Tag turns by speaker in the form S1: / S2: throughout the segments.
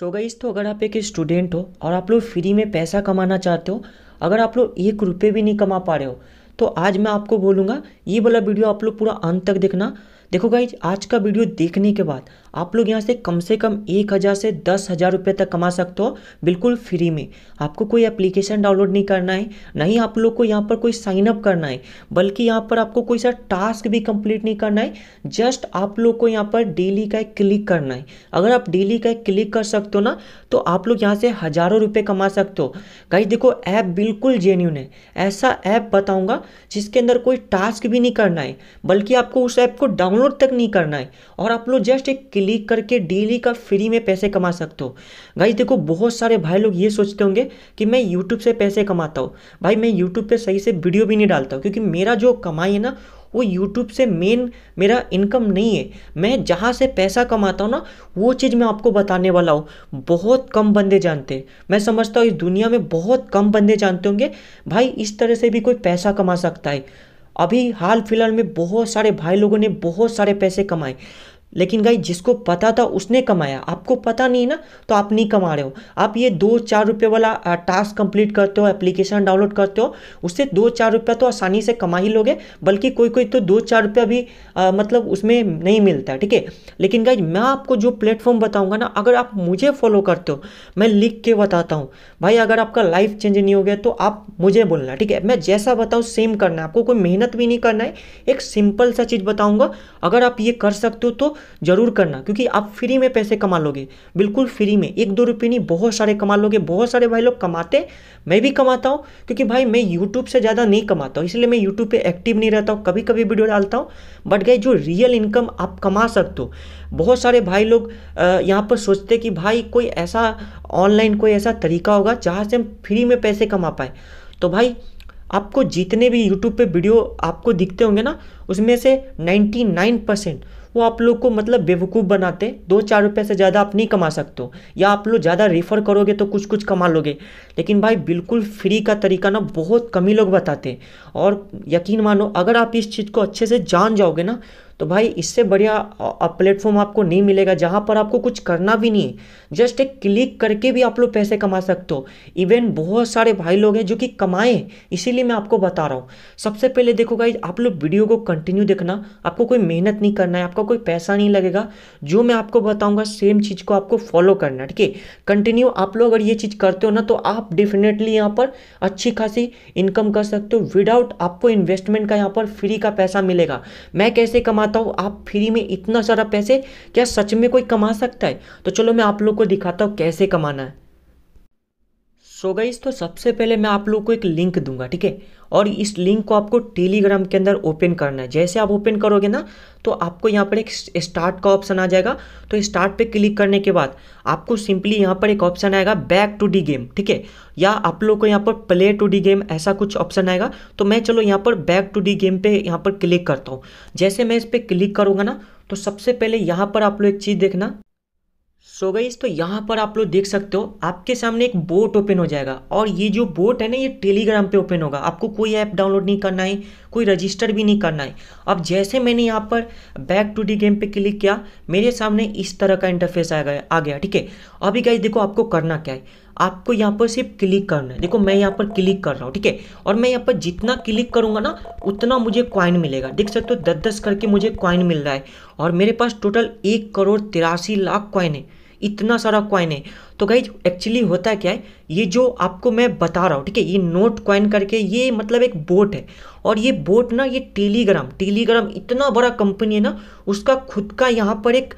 S1: सो so तो अगर आप एक स्टूडेंट हो और आप लोग फ्री में पैसा कमाना चाहते हो अगर आप लोग एक रुपये भी नहीं कमा पा रहे हो तो आज मैं आपको बोलूँगा ये वाला वीडियो आप लोग पूरा अंत तक देखना देखो गाइज आज का वीडियो देखने के बाद आप लोग यहाँ से कम से कम एक हज़ार से दस हज़ार रुपये तक कमा सकते हो बिल्कुल फ्री में आपको कोई एप्लीकेशन डाउनलोड नहीं करना है ना ही आप लोग को यहाँ पर कोई साइन अप करना है बल्कि यहाँ पर आपको कोई सा टास्क भी कंप्लीट नहीं करना है जस्ट आप लोग को यहाँ पर डेली का एक क्लिक करना है अगर आप डेली का एक क्लिक कर सकते हो ना तो आप लोग यहाँ से हज़ारों रुपये कमा सकते हो गाइज देखो ऐप बिल्कुल जेन्यून है ऐसा ऐप बताऊँगा जिसके अंदर कोई टास्क भी नहीं करना है बल्कि आपको उस ऐप को डाउनलोड डाउनलोड तक नहीं करना है और आप लोग जस्ट एक क्लिक करके डेली का फ्री में पैसे कमा सकते हो भाई देखो बहुत सारे भाई लोग ये सोचते होंगे कि मैं यूट्यूब से पैसे कमाता हूँ भाई मैं यूट्यूब पर सही से वीडियो भी नहीं डालता हूँ क्योंकि मेरा जो कमाई है ना वो यूट्यूब से मेन मेरा इनकम नहीं है मैं जहाँ से पैसा कमाता हूँ ना वो चीज़ मैं आपको बताने वाला हूँ बहुत कम बंदे जानते हैं मैं समझता हूँ इस दुनिया में बहुत कम बंदे जानते होंगे भाई इस तरह से भी कोई पैसा कमा सकता है अभी हाल फिलहाल में बहुत सारे भाई लोगों ने बहुत सारे पैसे कमाए लेकिन गाई जिसको पता था उसने कमाया आपको पता नहीं ना तो आप नहीं कमा रहे हो आप ये दो चार रुपये वाला टास्क कंप्लीट करते हो एप्लीकेशन डाउनलोड करते हो उससे दो चार रुपया तो आसानी से कमा ही लोगे बल्कि कोई कोई तो दो चार रुपया भी आ, मतलब उसमें नहीं मिलता ठीक है लेकिन गाई मैं आपको जो प्लेटफॉर्म बताऊँगा ना अगर आप मुझे फॉलो करते हो मैं लिख के बताता हूँ भाई अगर आपका लाइफ चेंज नहीं हो गया तो आप मुझे बोलना ठीक है मैं जैसा बताऊँ सेम करना है आपको कोई मेहनत भी नहीं करना है एक सिंपल सा चीज़ बताऊँगा अगर आप ये कर सकते हो तो जरूर करना क्योंकि आप फ्री में पैसे कमा लोगे बिल्कुल फ्री में एक दो रुपये नहीं बहुत सारे कमा लोगे बहुत सारे भाई लोग कमाते मैं भी कमाता हूँ क्योंकि भाई मैं यूट्यूब से ज़्यादा नहीं कमाता हूँ इसलिए मैं यूट्यूब पर एक्टिव नहीं रहता हूँ कभी कभी वीडियो डालता हूँ बट गए जो रियल इनकम आप कमा सकते हो बहुत सारे भाई लोग यहाँ पर सोचते कि भाई कोई ऐसा ऑनलाइन कोई ऐसा तरीका होगा जहाँ से हम फ्री में पैसे कमा पाए तो भाई आपको जितने भी यूट्यूब पे वीडियो आपको दिखते होंगे ना उसमें से 99 परसेंट वो आप लोग को मतलब बेवकूफ़ बनाते दो चार रुपये से ज़्यादा आप नहीं कमा सकते हो या आप लोग ज़्यादा रेफर करोगे तो कुछ कुछ कमा लोगे लेकिन भाई बिल्कुल फ्री का तरीका ना बहुत कम ही लोग बताते और यकीन मानो अगर आप इस चीज़ को अच्छे से जान जाओगे ना तो भाई इससे बढ़िया प्लेटफॉर्म आपको नहीं मिलेगा जहाँ पर आपको कुछ करना भी नहीं है जस्ट एक क्लिक करके भी आप लोग पैसे कमा सकते हो इवन बहुत सारे भाई लोग हैं जो कि कमाए इसीलिए मैं आपको बता रहा हूँ सबसे पहले देखो भाई आप लोग वीडियो को कंटिन्यू देखना आपको कोई मेहनत नहीं करना है आपका कोई पैसा नहीं लगेगा जो मैं आपको बताऊँगा सेम चीज़ को आपको फॉलो करना है ठीक है कंटिन्यू आप लोग अगर ये चीज़ करते हो ना तो आप डेफिनेटली यहाँ पर अच्छी खासी इनकम कर सकते हो विदाउट आपको इन्वेस्टमेंट का यहाँ पर फ्री का पैसा मिलेगा मैं कैसे कमा बताओ आप फ्री में इतना सारा पैसे क्या सच में कोई कमा सकता है तो चलो मैं आप लोग को दिखाता हूँ कैसे कमाना है सो so गई तो सबसे पहले मैं आप लोग को एक लिंक दूंगा ठीक है और इस लिंक को आपको टेलीग्राम के अंदर ओपन करना है जैसे आप ओपन करोगे ना तो आपको यहाँ पर एक स्टार्ट का ऑप्शन आ जाएगा तो स्टार्ट पे क्लिक करने के बाद आपको सिंपली यहाँ पर एक ऑप्शन आएगा बैक टू डी गेम ठीक है या आप लोग को यहाँ पर प्ले टू डी गेम ऐसा कुछ ऑप्शन आएगा तो मैं चलो यहाँ पर बैक टू डी गेम पे यहाँ पर क्लिक करता हूँ जैसे मैं इस पर क्लिक करूँगा ना तो सबसे पहले यहाँ पर आप लोग एक चीज़ देखना सो so गई तो यहाँ पर आप लोग देख सकते हो आपके सामने एक बोट ओपन हो जाएगा और ये जो बोट है ना ये टेलीग्राम पे ओपन होगा आपको कोई ऐप डाउनलोड नहीं करना है कोई रजिस्टर भी नहीं करना है अब जैसे मैंने यहाँ पर बैक टू डी गेम पे क्लिक किया मेरे सामने इस तरह का इंटरफेस आ गया आ गया ठीक है अभी गई देखो आपको करना क्या है आपको यहाँ पर सिर्फ क्लिक करना है देखो मैं यहाँ पर क्लिक कर रहा हूँ ठीक है और मैं यहाँ पर जितना क्लिक करूँगा ना उतना मुझे कॉइन मिलेगा देख सकते हो दस दस करके मुझे कॉइन मिल रहा है और मेरे पास टोटल एक करोड़ तिरासी लाख कॉइन है इतना सारा क्वाइन है तो गाइज एक्चुअली होता क्या है ये जो आपको मैं बता रहा हूँ ठीक है ये नोट क्वाइन करके ये मतलब एक बोट है और ये बोट ना ये टेलीग्राम टेलीग्राम इतना बड़ा कंपनी है ना उसका खुद का यहाँ पर एक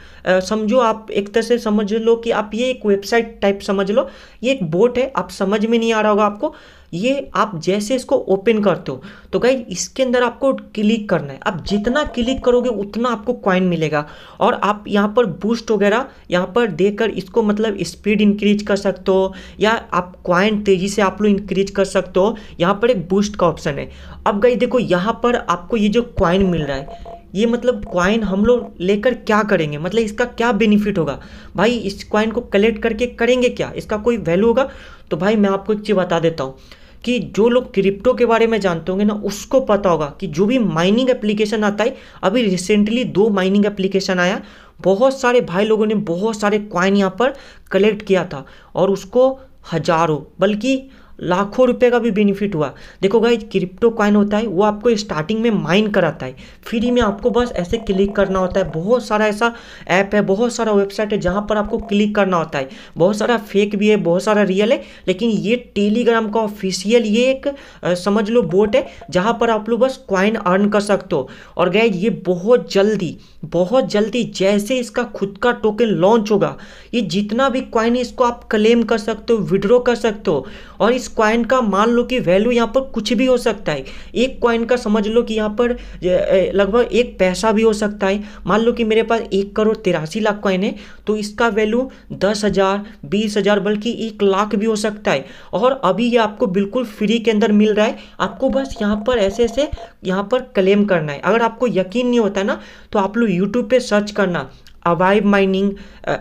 S1: समझो आप एक तरह से समझ लो कि आप ये एक वेबसाइट टाइप समझ लो ये एक बोट है आप समझ में नहीं आ रहा होगा आपको ये आप जैसे इसको ओपन करते हो तो गाइज इसके अंदर आपको क्लिक करना है आप जितना क्लिक करोगे उतना आपको क्वाइन मिलेगा और आप यहाँ पर बूस्ट वगैरह यहाँ पर देकर इसको मतलब स्पीड इंक्रीज कर सकते हो या आप क्वाइन तेज़ी से आप लोग इंक्रीज कर सकते हो यहाँ पर एक बूस्ट का ऑप्शन है अब गाइज देखो यहाँ पर आपको ये जो क्वाइन मिल रहा है ये मतलब क्वाइन हम लोग लेकर क्या करेंगे मतलब इसका क्या बेनिफिट होगा भाई इस क्वाइन को कलेक्ट करके करेंगे क्या इसका कोई वैल्यू होगा तो भाई मैं आपको एक चीज़ बता देता हूँ कि जो लोग क्रिप्टो के बारे में जानते होंगे ना उसको पता होगा कि जो भी माइनिंग एप्लीकेशन आता है अभी रिसेंटली दो माइनिंग एप्लीकेशन आया बहुत सारे भाई लोगों ने बहुत सारे क्वाइन यहाँ पर कलेक्ट किया था और उसको हजारों बल्कि लाखों रुपए का भी बेनिफिट हुआ देखो गाइज क्रिप्टो कॉइन होता है वो आपको स्टार्टिंग में माइन कराता है फ्री में आपको बस ऐसे क्लिक करना होता है बहुत सारा ऐसा ऐप है बहुत सारा वेबसाइट है जहाँ पर आपको क्लिक करना होता है बहुत सारा फेक भी है बहुत सारा रियल है लेकिन ये टेलीग्राम का ऑफिशियल ये एक आ, समझ लो बोट है जहाँ पर आप लोग बस क्वाइन अर्न कर सकते हो और गए ये बहुत जल्दी बहुत जल्दी जैसे इसका खुद का टोकन लॉन्च होगा ये जितना भी क्वाइन है इसको आप क्लेम कर सकते हो विड्रॉ कर सकते हो और इस क्वाइन का मान लो कि वैल्यू यहाँ पर कुछ भी हो सकता है एक क्वाइन का समझ लो कि यहाँ पर लगभग एक पैसा भी हो सकता है मान लो कि मेरे पास एक करोड़ तिरासी लाख क्वाइन है तो इसका वैल्यू दस हज़ार बीस हज़ार बल्कि एक लाख भी हो सकता है और अभी ये आपको बिल्कुल फ्री के अंदर मिल रहा है आपको बस यहाँ पर ऐसे ऐसे यहाँ पर क्लेम करना है अगर आपको यकीन नहीं होता ना तो आप लोग यूट्यूब पर सर्च करना अवाइव माइनिंग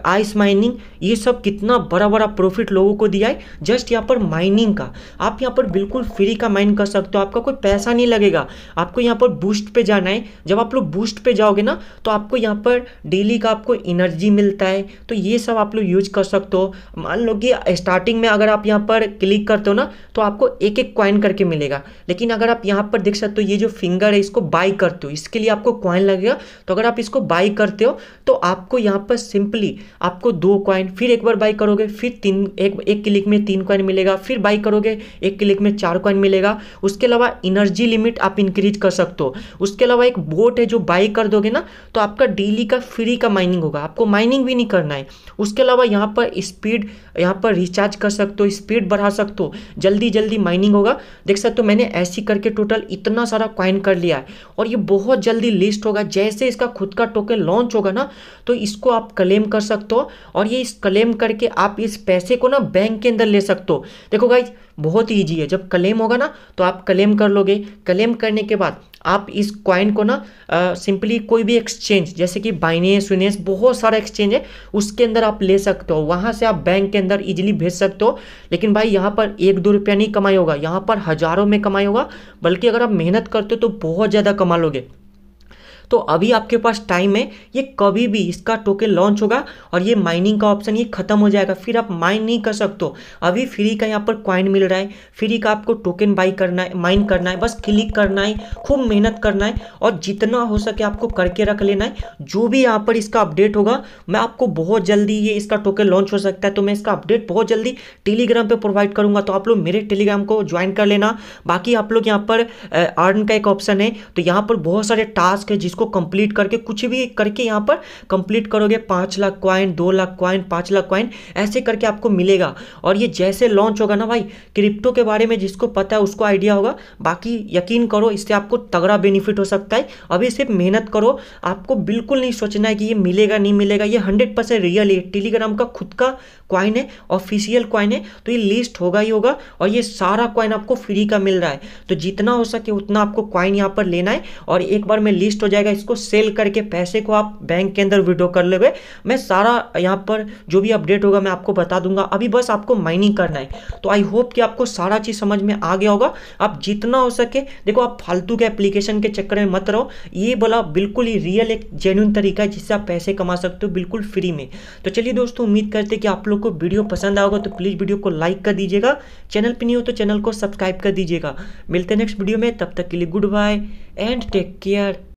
S1: आइस माइनिंग ये सब कितना बड़ा बड़ा प्रॉफिट लोगों को दिया है जस्ट यहाँ पर माइनिंग का आप यहाँ पर बिल्कुल फ्री का माइन कर सकते हो आपका कोई पैसा नहीं लगेगा आपको यहाँ पर बूस्ट पे जाना है जब आप लोग बूस्ट पे जाओगे ना तो आपको यहाँ पर डेली का आपको एनर्जी मिलता है तो ये सब आप लोग यूज कर सकते हो मान लो कि स्टार्टिंग में अगर आप यहाँ पर क्लिक करते हो ना तो आपको एक एक क्वाइन करके मिलेगा लेकिन अगर आप यहाँ पर देख सकते हो ये जो फिंगर है इसको बाई करते हो इसके लिए आपको क्वाइन लगेगा तो अगर आप इसको बाई करते हो तो आप आपको यहाँ पर सिंपली आपको दो कॉइन फिर एक बार बाई करोगे फिर तीन एक एक क्लिक में तीन कॉइन मिलेगा फिर बाई करोगे एक क्लिक में चार कॉइन मिलेगा उसके अलावा इनर्जी लिमिट आप इंक्रीज कर सकते हो उसके अलावा एक बोट है जो बाई कर दोगे ना तो आपका डेली का फ्री का माइनिंग होगा आपको माइनिंग भी नहीं करना है उसके अलावा यहाँ पर स्पीड यहाँ पर रिचार्ज कर सकते हो स्पीड बढ़ा सकते हो जल्दी जल्दी माइनिंग होगा देख सकते हो मैंने ऐसी करके टोटल इतना सारा कॉइन कर लिया है और ये बहुत जल्दी लिस्ट होगा जैसे इसका खुद का टोकन लॉन्च होगा ना तो इसको आप क्लेम कर सकते हो और ये इस क्लेम करके आप इस पैसे को ना बैंक के अंदर ले सकते हो देखो भाई बहुत ईजी है जब क्लेम होगा ना तो आप क्लेम कर लोगे क्लेम करने के बाद आप इस क्वाइन को ना सिंपली कोई भी एक्सचेंज जैसे कि बाइनेस विनेस बहुत सारा एक्सचेंज है उसके अंदर आप ले सकते हो वहाँ से आप बैंक के अंदर इजीली भेज सकते हो लेकिन भाई यहाँ पर एक दो रुपया नहीं कमाई होगा यहाँ पर हज़ारों में कमाई होगा बल्कि अगर आप मेहनत करते हो तो बहुत ज़्यादा कमा लोगे तो अभी आपके पास टाइम है ये कभी भी इसका टोकन लॉन्च होगा और ये माइनिंग का ऑप्शन ये खत्म हो जाएगा फिर आप माइन नहीं कर सकते अभी फ्री का यहाँ पर क्वाइन मिल रहा है फ्री का आपको टोकन बाई करना है माइन करना है बस क्लिक करना है खूब मेहनत करना है और जितना हो सके आपको करके रख लेना है जो भी यहाँ पर इसका अपडेट होगा मैं आपको बहुत जल्दी ये इसका टोकन लॉन्च हो सकता है तो मैं इसका अपडेट बहुत जल्दी टेलीग्राम पर प्रोवाइड करूँगा तो आप लोग मेरे टेलीग्राम को ज्वाइन कर लेना बाकी आप लोग यहाँ पर अर्न का एक ऑप्शन है तो यहाँ पर बहुत सारे टास्क है जिसको उसको कंप्लीट करके कुछ भी करके यहाँ पर कंप्लीट करोगे पाँच लाख क्वाइन दो लाख क्वाइन पाँच लाख क्वाइन ऐसे करके आपको मिलेगा और ये जैसे लॉन्च होगा ना भाई क्रिप्टो के बारे में जिसको पता है उसको आइडिया होगा बाकी यकीन करो इससे आपको तगड़ा बेनिफिट हो सकता है अभी सिर्फ मेहनत करो आपको बिल्कुल नहीं सोचना है कि ये मिलेगा नहीं मिलेगा ये हंड्रेड परसेंट रियल है टेलीग्राम का खुद का क्वाइन है ऑफिशियल क्वाइन है तो ये लिस्ट होगा ही होगा और ये सारा क्वाइन आपको फ्री का मिल रहा है तो जितना हो सके उतना आपको क्वाइन यहाँ पर लेना है और एक बार में लिस्ट हो जाएगा रहेगा इसको सेल करके पैसे को आप बैंक के अंदर विड्रो कर लोगे मैं सारा यहाँ पर जो भी अपडेट होगा मैं आपको बता दूंगा अभी बस आपको माइनिंग करना है तो आई होप कि आपको सारा चीज़ समझ में आ गया होगा आप जितना हो सके देखो आप फालतू के एप्लीकेशन के चक्कर में मत रहो ये बोला बिल्कुल ही रियल एक जेन्यून तरीका है जिससे आप पैसे कमा सकते हो बिल्कुल फ्री में तो चलिए दोस्तों उम्मीद करते कि आप लोग को वीडियो पसंद आएगा तो प्लीज़ वीडियो को लाइक कर दीजिएगा चैनल पर नहीं हो तो चैनल को सब्सक्राइब कर दीजिएगा मिलते हैं नेक्स्ट वीडियो में तब तक के लिए goodbye and take care